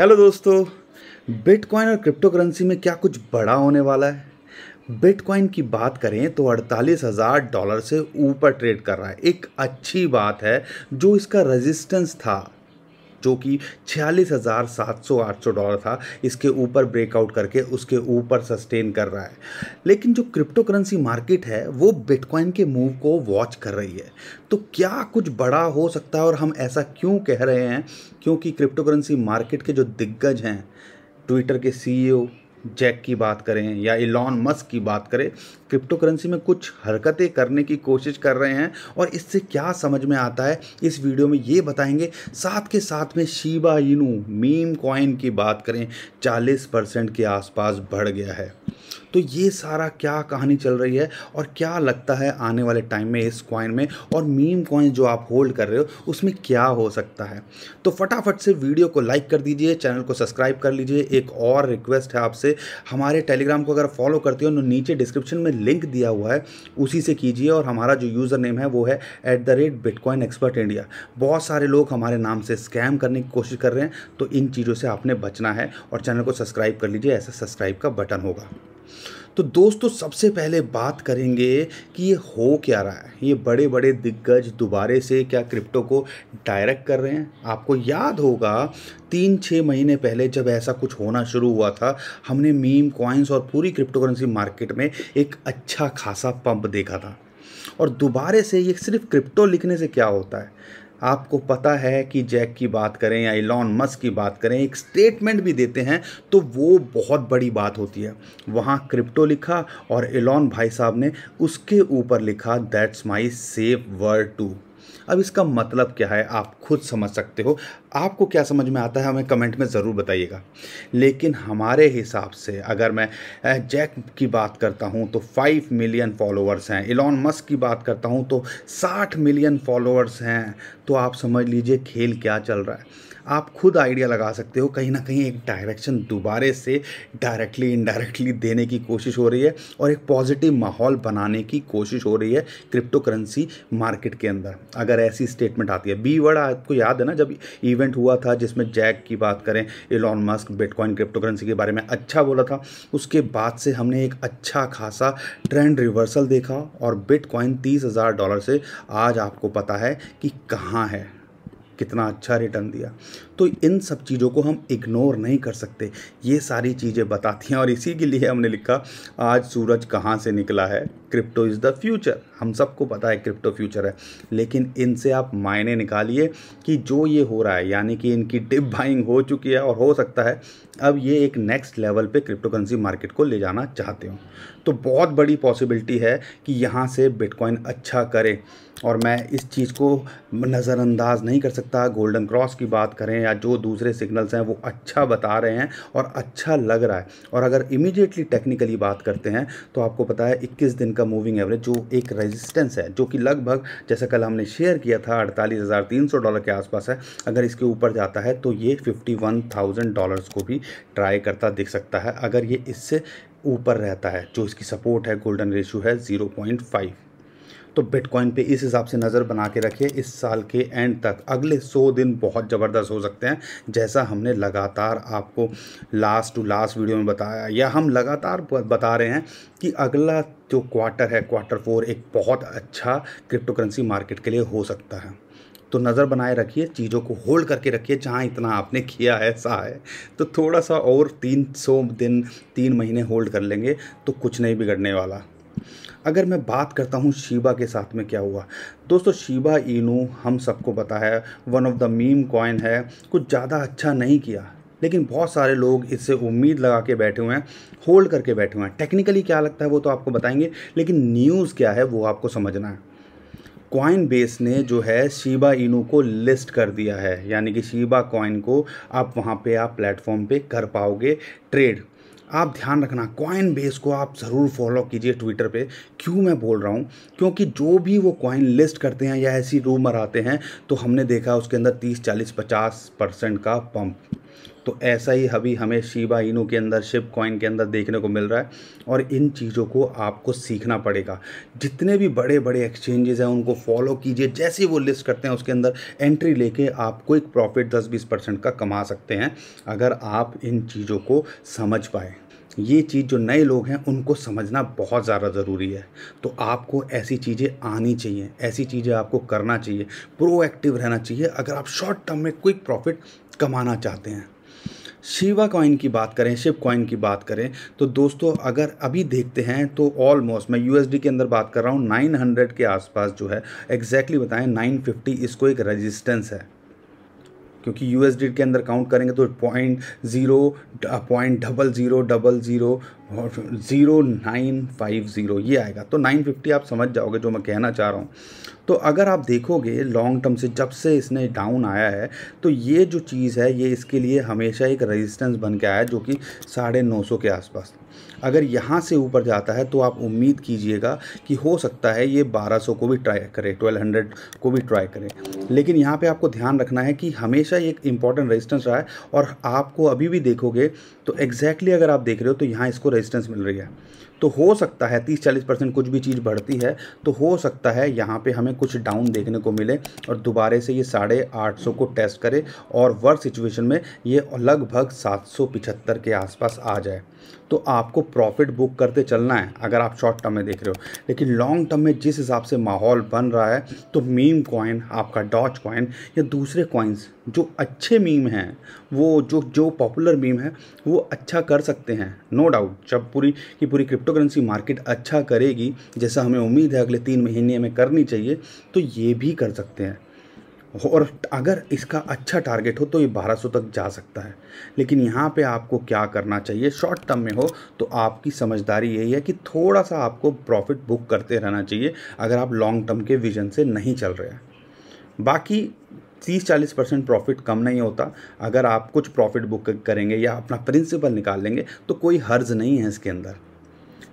hello दोस्तों bitcoin और crypto currency में क्या कुछ बड़ा होने वाला है बिटकॉइन की बात करें तो अड़तालीस हज़ार डॉलर से ऊपर ट्रेड कर रहा है एक अच्छी बात है जो इसका रेजिस्टेंस था जो कि छियालीस हज़ार सात सौ आठ सौ डॉलर था इसके ऊपर ब्रेकआउट करके उसके ऊपर सस्टेन कर रहा है लेकिन जो क्रिप्टो करेंसी मार्केट है वो बिटकॉइन के मूव को वॉच कर रही है तो क्या कुछ बड़ा हो सकता है और हम ऐसा क्यों कह रहे हैं क्योंकि क्रिप्टो करेंसी मार्केट के जो दिग्गज हैं ट्विटर के सीईओ जैक की बात करें या इलॉन मस्क की बात करें क्रिप्टो करेंसी में कुछ हरकतें करने की कोशिश कर रहे हैं और इससे क्या समझ में आता है इस वीडियो में ये बताएंगे साथ के साथ में शिबा इनू मीम कॉइन की बात करें 40 परसेंट के आसपास बढ़ गया है तो ये सारा क्या कहानी चल रही है और क्या लगता है आने वाले टाइम में इस कॉइन में और मीम कॉइन जो आप होल्ड कर रहे हो उसमें क्या हो सकता है तो फटाफट से वीडियो को लाइक कर दीजिए चैनल को सब्सक्राइब कर लीजिए एक और रिक्वेस्ट है आपसे हमारे टेलीग्राम को अगर फॉलो करते हो तो नीचे डिस्क्रिप्शन में लिंक दिया हुआ है उसी से कीजिए और हमारा जो यूज़र नेम है वो है at the rate Bitcoin expert India बहुत सारे लोग हमारे नाम से स्कैम करने की कोशिश कर रहे हैं तो इन चीज़ों से आपने बचना है और चैनल को सब्सक्राइब कर लीजिए ऐसा सब्सक्राइब का बटन होगा तो दोस्तों सबसे पहले बात करेंगे कि ये हो क्या रहा है ये बड़े बड़े दिग्गज दोबारे से क्या क्रिप्टो को डायरेक्ट कर रहे हैं आपको याद होगा तीन छः महीने पहले जब ऐसा कुछ होना शुरू हुआ था हमने मीम कॉइन्स और पूरी क्रिप्टो करेंसी मार्केट में एक अच्छा खासा पंप देखा था और दोबारे से ये सिर्फ क्रिप्टो लिखने से क्या होता है आपको पता है कि जैक की बात करें या इलॉन मस्क की बात करें एक स्टेटमेंट भी देते हैं तो वो बहुत बड़ी बात होती है वहाँ क्रिप्टो लिखा और इलॉन भाई साहब ने उसके ऊपर लिखा that's my safe word too अब इसका मतलब क्या है आप खुद समझ सकते हो आपको क्या समझ में आता है हमें कमेंट में ज़रूर बताइएगा लेकिन हमारे हिसाब से अगर मैं जैक की बात करता हूँ तो फाइव मिलियन फॉलोअर्स हैं इलॉन मस्क की बात करता हूँ तो साठ मिलियन फॉलोअर्स हैं तो आप समझ लीजिए खेल क्या चल रहा है आप खुद आइडिया लगा सकते हो कहीं ना कहीं एक डायरेक्शन दोबारे से डायरेक्टली इनडायरेक्टली देने की कोशिश हो रही है और एक पॉजिटिव माहौल बनाने की कोशिश हो रही है क्रिप्टो करेंसी मार्केट के अंदर अगर ऐसी स्टेटमेंट आती है बी वर्ड आपको याद है ना जब इवेंट हुआ था जिसमें जैक की बात करें Elon Musk Bitcoin cryptocurrency के बारे में अच्छा बोला था उसके बाद से हमने एक अच्छा खासा ट्रेंड रिवर्सल देखा और बिटकॉइन तीस हज़ार डॉलर से आज आपको पता है कि कहाँ है कितना अच्छा रिटर्न दिया तो इन सब चीज़ों को हम इग्नोर नहीं कर सकते ये सारी चीज़ें बताती हैं और इसी के लिए हमने लिखा आज सूरज कहाँ से निकला है क्रिप्टो इज़ द फ्यूचर हम सबको पता है क्रिप्टो फ्यूचर है लेकिन इनसे आप मायने निकालिए कि जो ये हो रहा है यानी कि इनकी डिप बाइंग हो चुकी है और हो सकता है अब ये एक नेक्स्ट लेवल पे क्रिप्टो करेंसी मार्केट को ले जाना चाहते हो तो बहुत बड़ी पॉसिबिलिटी है कि यहाँ से बिटकॉइन अच्छा करे और मैं इस चीज़ को नज़रअंदाज नहीं कर सकता गोल्डन क्रॉस की बात करें या जो दूसरे सिग्नल्स हैं वो अच्छा बता रहे हैं और अच्छा लग रहा है और अगर इमीडिएटली टेक्निकली बात करते हैं तो आपको पता है इक्कीस दिन का मूविंग एवरेज जो एक रेजिस्टेंस है जो कि लगभग जैसा कल हमने शेयर किया था अड़तालीस हज़ार तीन सौ डॉलर के आसपास है अगर इसके ऊपर जाता है तो ये फिफ्टी वन थाउजेंड डॉलर्स को भी ट्राई करता दिख सकता है अगर ये इससे ऊपर रहता है जो इसकी सपोर्ट है गोल्डन रेशू है ज़ीरो पॉइंट फाइव तो बिटकॉइन पे इस हिसाब से नज़र बना के रखिए इस साल के एंड तक अगले सौ दिन बहुत ज़बरदस्त हो सकते हैं जैसा हमने लगातार आपको लास्ट टू लास्ट वीडियो में बताया या हम लगातार बता रहे हैं कि अगला जो क्वार्टर है क्वार्टर फोर एक बहुत अच्छा क्रिप्टो करेंसी मार्केट के लिए हो सकता है तो नज़र बनाए रखिए चीज़ों को होल्ड करके रखिए जहाँ इतना आपने किया है सा है तो थोड़ा सा और तीन सौ दिन तीन महीने होल्ड कर लेंगे तो कुछ नहीं बिगड़ने वाला अगर मैं बात करता हूँ शिबा के साथ में क्या हुआ दोस्तों शिबा इनू हम सबको पता है one of the meme coin है कुछ ज़्यादा अच्छा नहीं किया लेकिन बहुत सारे लोग इससे उम्मीद लगा के बैठे हुए हैं होल्ड करके बैठे हुए हैं टेक्निकली क्या लगता है वो तो आपको बताएंगे लेकिन न्यूज़ क्या है वो आपको समझना है कॉइन बेस ने जो है शिबा इनू को लिस्ट कर दिया है यानी कि शिबा कॉइन को आप वहाँ पे आप प्लेटफॉर्म पे कर पाओगे ट्रेड आप ध्यान रखना कॉइन बेस को आप ज़रूर फॉलो कीजिए ट्विटर पे क्यों मैं बोल रहा हूँ क्योंकि जो भी वो कॉइन लिस्ट करते हैं या ऐसी रूमर आते हैं तो हमने देखा उसके अंदर तीस चालीस पचास परसेंट का पंप तो ऐसा ही अभी हमें शिबा इनू के अंदर शिप कॉइन के अंदर देखने को मिल रहा है और इन चीज़ों को आपको सीखना पड़ेगा जितने भी बड़े बड़े एक्सचेंजेस हैं उनको फॉलो कीजिए जैसे वो लिस्ट करते हैं उसके अंदर एंट्री लेके आपको एक प्रॉफिट दस बीस परसेंट का कमा सकते हैं अगर आप इन चीज़ों को समझ पाए ये चीज़ जो नए लोग हैं उनको समझना बहुत ज़्यादा ज़रूरी है तो आपको ऐसी चीज़ें आनी चाहिए ऐसी चीज़ें आपको करना चाहिए प्रोएक्टिव रहना चाहिए अगर आप शॉर्ट टर्म में क्विक प्रॉफिट कमाना चाहते हैं शिवा कॉइन की बात करें शिव कॉइन की बात करें तो दोस्तों अगर अभी देखते हैं तो ऑलमोस्ट मैं यूएसडी के अंदर बात कर रहा हूँ 900 के आसपास जो है एग्जैक्टली बताएं 950 इसको एक रेजिस्टेंस है क्योंकि यू के अंदर काउंट करेंगे तो point zero point double zero double zero zero nine five zero ये आएगा तो नाइन फिफ्टी आप समझ जाओगे जो मैं कहना चाह रहा हूँ तो अगर आप देखोगे लॉन्ग टर्म से जब से इसने डाउन आया है तो ये जो चीज़ है ये इसके लिए हमेशा एक रजिस्टेंस बन के आया है जो कि साढ़े नौ सौ के आसपास अगर यहाँ से ऊपर जाता है तो आप उम्मीद कीजिएगा कि हो सकता है ये 1200 को भी ट्राई करे 1200 को भी ट्राई करे लेकिन यहाँ पे आपको ध्यान रखना है कि हमेशा एक इंपॉर्टेंट रेजिस्टेंस रहा है और आपको अभी भी देखोगे तो एग्जैक्टली अगर आप देख रहे हो तो यहाँ इसको रेजिस्टेंस मिल रही है तो हो सकता है तीस चालीस परसेंट कुछ भी चीज़ बढ़ती है तो हो सकता है यहाँ पर हमें हमें कुछ डाउन देखने को मिले और दोबारे से ये साढ़े आठ सौ को टेस्ट करे और वर्क सिचुएशन में ये लगभग सात सौ पिछहत्तर के आसपास आ जाए तो आपको प्रॉफिट बुक करते चलना है अगर आप शॉर्ट टर्म में देख रहे हो लेकिन लॉन्ग टर्म में जिस हिसाब से माहौल बन रहा है तो मीम कॉइन आपका डॉच कॉइन या दूसरे कॉइन्स जो अच्छे मीम हैं वो जो जो पॉपुलर मीम है वो अच्छा कर सकते हैं नो डाउट जब पूरी की पूरी क्रिप्टो करेंसी मार्केट अच्छा करेगी जैसा हमें उम्मीद है अगले तीन महीने में करनी चाहिए तो ये भी कर सकते हैं और अगर इसका अच्छा टारगेट हो तो ये 1200 तक जा सकता है लेकिन यहाँ पे आपको क्या करना चाहिए शॉर्ट टर्म में हो तो आपकी समझदारी यही है कि थोड़ा सा आपको प्रॉफिट बुक करते रहना चाहिए अगर आप लॉन्ग टर्म के विजन से नहीं चल रहे हैं बाकी तीस चालीस परसेंट प्रॉफिट कम नहीं होता अगर आप कुछ प्रॉफिट बुक करेंगे या अपना प्रिंसिपल निकाल लेंगे तो कोई हर्ज नहीं है इसके अंदर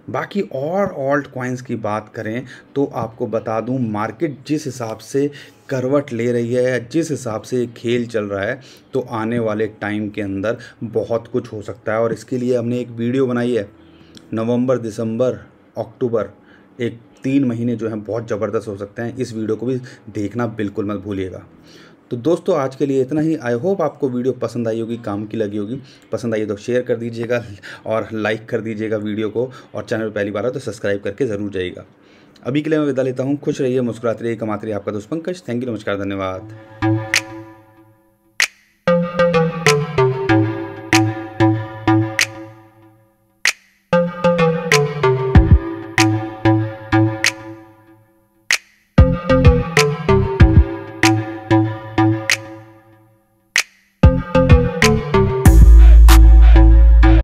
बाकी और ऑल्ट क्वाइंस की बात करें तो आपको बता दूं मार्केट जिस हिसाब से करवट ले रही है या जिस हिसाब से खेल चल रहा है तो आने वाले टाइम के अंदर बहुत कुछ हो सकता है और इसके लिए हमने एक वीडियो बनाई है नवंबर दिसंबर अक्टूबर एक तीन महीने जो हैं बहुत ज़बरदस्त हो सकते हैं इस वीडियो को भी देखना बिल्कुल मत भूलिएगा तो दोस्तों आज के लिए इतना ही आई होप आपको वीडियो पसंद आई होगी काम की लगी होगी पसंद आई हो तो शेयर कर दीजिएगा और लाइक कर दीजिएगा वीडियो को और चैनल पर पहली बार हो तो सब्सक्राइब करके ज़रूर जाइएगा अभी के लिए मैं विदा लेता हूँ खुश रहिए मुस्कुराते रहिए कमाते रहिए आपका दोस्त पंकज थैंक यू नमस्कार धन्यवाद